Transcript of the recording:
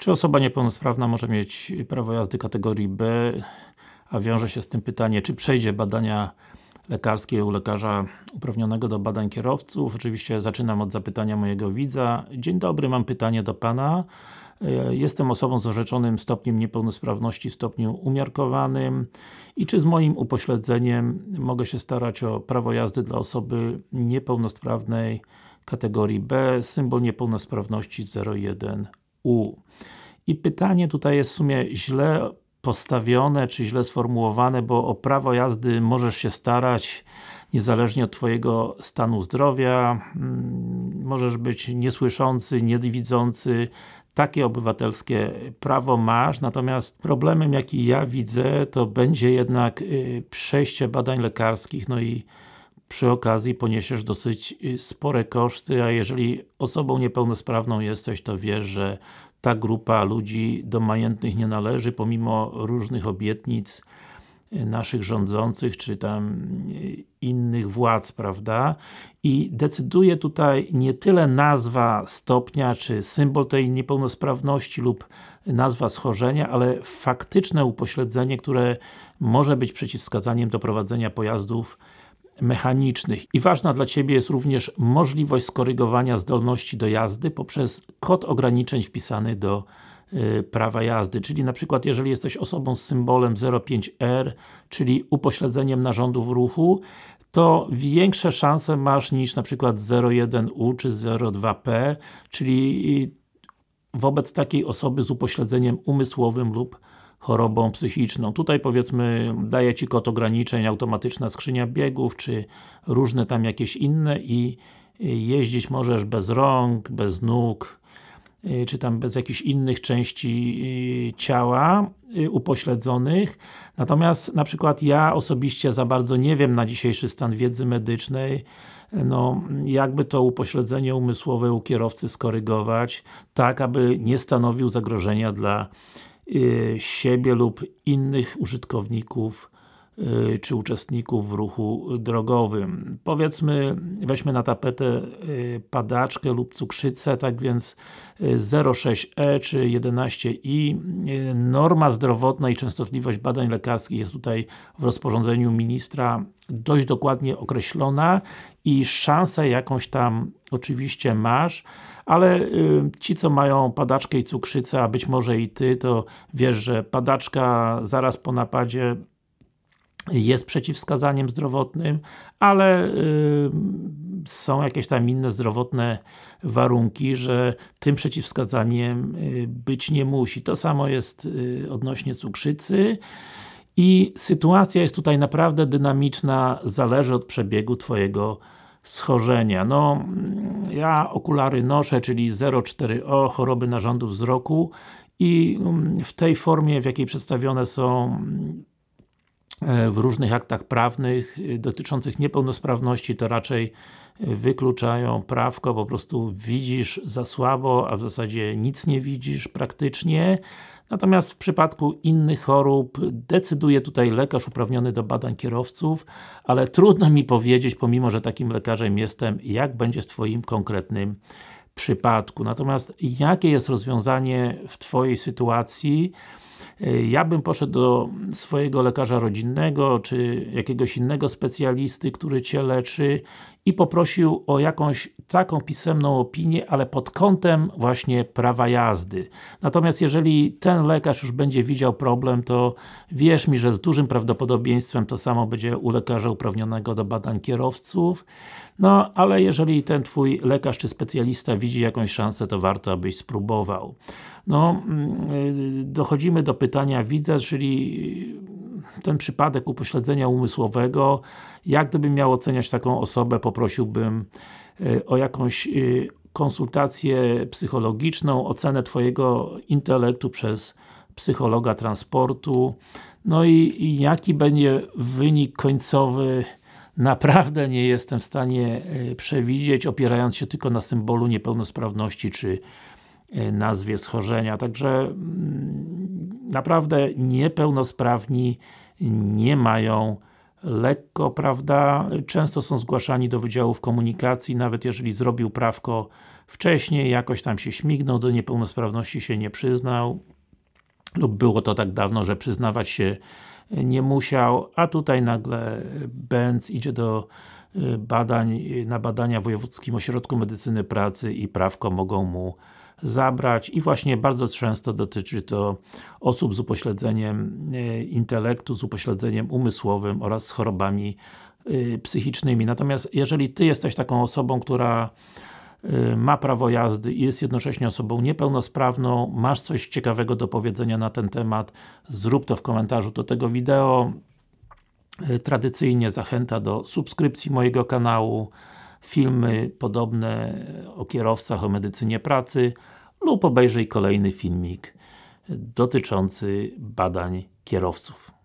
Czy osoba niepełnosprawna może mieć prawo jazdy kategorii B? A wiąże się z tym pytanie, czy przejdzie badania lekarskie u lekarza uprawnionego do badań kierowców? Oczywiście zaczynam od zapytania mojego widza. Dzień dobry, mam pytanie do Pana. E, jestem osobą z orzeczonym stopniem niepełnosprawności w stopniu umiarkowanym i czy z moim upośledzeniem mogę się starać o prawo jazdy dla osoby niepełnosprawnej kategorii B, symbol niepełnosprawności 01 u. I pytanie tutaj jest w sumie źle postawione, czy źle sformułowane, bo o prawo jazdy możesz się starać niezależnie od Twojego stanu zdrowia. Mm, możesz być niesłyszący, niedowidzący. Takie obywatelskie prawo masz, natomiast problemem jaki ja widzę, to będzie jednak y, przejście badań lekarskich, no i przy okazji poniesiesz dosyć y, spore koszty, a jeżeli osobą niepełnosprawną jesteś, to wiesz, że ta grupa ludzi do majętnych nie należy, pomimo różnych obietnic y, naszych rządzących, czy tam y, innych władz, prawda? I decyduje tutaj nie tyle nazwa stopnia, czy symbol tej niepełnosprawności lub nazwa schorzenia, ale faktyczne upośledzenie, które może być przeciwwskazaniem do prowadzenia pojazdów mechanicznych. I ważna dla Ciebie jest również możliwość skorygowania zdolności do jazdy poprzez kod ograniczeń wpisany do y, prawa jazdy. Czyli na przykład, jeżeli jesteś osobą z symbolem 05R, czyli upośledzeniem narządów ruchu, to większe szanse masz niż na przykład 01U czy 02P, czyli y, wobec takiej osoby z upośledzeniem umysłowym lub chorobą psychiczną. Tutaj powiedzmy daje Ci kod ograniczeń, automatyczna skrzynia biegów, czy różne tam jakieś inne i y, jeździć możesz bez rąk, bez nóg, y, czy tam bez jakichś innych części y, ciała upośledzonych. Natomiast na przykład ja osobiście za bardzo nie wiem na dzisiejszy stan wiedzy medycznej no, jakby to upośledzenie umysłowe u kierowcy skorygować tak, aby nie stanowił zagrożenia dla Y, siebie lub innych użytkowników Y, czy uczestników w ruchu drogowym. Powiedzmy, weźmy na tapetę y, padaczkę lub cukrzycę, tak więc 06E y, czy 11I. Norma zdrowotna i częstotliwość badań lekarskich jest tutaj w rozporządzeniu ministra dość dokładnie określona i szansę jakąś tam oczywiście masz, ale ci, co mają padaczkę i cukrzycę, a być może i Ty, to wiesz, że padaczka zaraz po napadzie jest przeciwwskazaniem zdrowotnym, ale y, są jakieś tam inne zdrowotne warunki, że tym przeciwwskazaniem y, być nie musi. To samo jest y, odnośnie cukrzycy. I sytuacja jest tutaj naprawdę dynamiczna, zależy od przebiegu Twojego schorzenia. No, mm, ja okulary noszę, czyli 0,4O, choroby narządu wzroku i mm, w tej formie, w jakiej przedstawione są mm, E, w różnych aktach prawnych e, dotyczących niepełnosprawności to raczej e, wykluczają prawko, po prostu widzisz za słabo, a w zasadzie nic nie widzisz praktycznie. Natomiast w przypadku innych chorób decyduje tutaj lekarz uprawniony do badań kierowców, ale trudno mi powiedzieć, pomimo, że takim lekarzem jestem, jak będzie w Twoim konkretnym przypadku. Natomiast jakie jest rozwiązanie w Twojej sytuacji? Y, ja bym poszedł do swojego lekarza rodzinnego, czy jakiegoś innego specjalisty, który Cię leczy i poprosił o jakąś taką pisemną opinię, ale pod kątem właśnie prawa jazdy. Natomiast jeżeli ten lekarz już będzie widział problem, to wierz mi, że z dużym prawdopodobieństwem to samo będzie u lekarza uprawnionego do badań kierowców. No, ale jeżeli ten Twój lekarz czy specjalista widzi jakąś szansę, to warto, abyś spróbował. No, mm, y, dochodzimy do pytania, pytania widzę, czyli ten przypadek upośledzenia umysłowego, jak gdybym miał oceniać taką osobę, poprosiłbym e, o jakąś e, konsultację psychologiczną, ocenę Twojego intelektu przez psychologa transportu. No i, i, jaki będzie wynik końcowy naprawdę nie jestem w stanie e, przewidzieć, opierając się tylko na symbolu niepełnosprawności czy nazwie schorzenia. Także mm, naprawdę niepełnosprawni nie mają lekko, prawda? Często są zgłaszani do Wydziałów Komunikacji, nawet jeżeli zrobił prawko wcześniej, jakoś tam się śmignął, do niepełnosprawności się nie przyznał lub było to tak dawno, że przyznawać się nie musiał, a tutaj nagle Benz idzie do y, badań, na badania w Wojewódzkim Ośrodku Medycyny Pracy i prawko mogą mu zabrać i właśnie bardzo często dotyczy to osób z upośledzeniem e, intelektu, z upośledzeniem umysłowym oraz z chorobami e, psychicznymi. Natomiast jeżeli Ty jesteś taką osobą, która e, ma prawo jazdy i jest jednocześnie osobą niepełnosprawną, masz coś ciekawego do powiedzenia na ten temat, zrób to w komentarzu do tego wideo. Tradycyjnie zachęta do subskrypcji mojego kanału filmy podobne o kierowcach, o medycynie pracy lub obejrzyj kolejny filmik dotyczący badań kierowców.